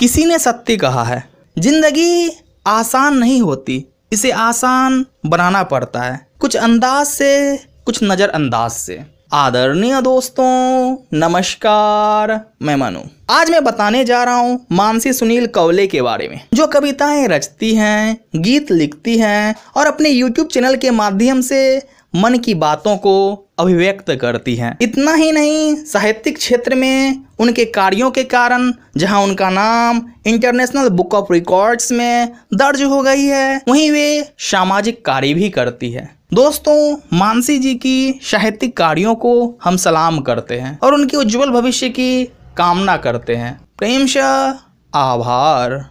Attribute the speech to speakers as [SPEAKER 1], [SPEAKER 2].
[SPEAKER 1] किसी ने सत्य कहा है जिंदगी आसान नहीं होती इसे आसान बनाना पड़ता है कुछ अंदाज से कुछ नज़रअंदाज से आदरणीय दोस्तों नमस्कार मैं मनु आज मैं बताने जा रहा हूँ मानसी सुनील कौले के बारे में जो कविताएं रचती हैं गीत लिखती हैं और अपने YouTube चैनल के माध्यम से मन की बातों को अभिव्यक्त करती हैं इतना ही नहीं साहित्यिक क्षेत्र में उनके कार्यों के कारण जहां उनका नाम इंटरनेशनल बुक ऑफ रिकॉर्ड्स में दर्ज हो गई है वहीं वे
[SPEAKER 2] सामाजिक कार्य भी करती है
[SPEAKER 1] दोस्तों मानसी जी की साहित्यिक कार्यों को हम
[SPEAKER 2] सलाम करते हैं और उनके उज्जवल भविष्य की कामना करते हैं प्रेम शाह आभार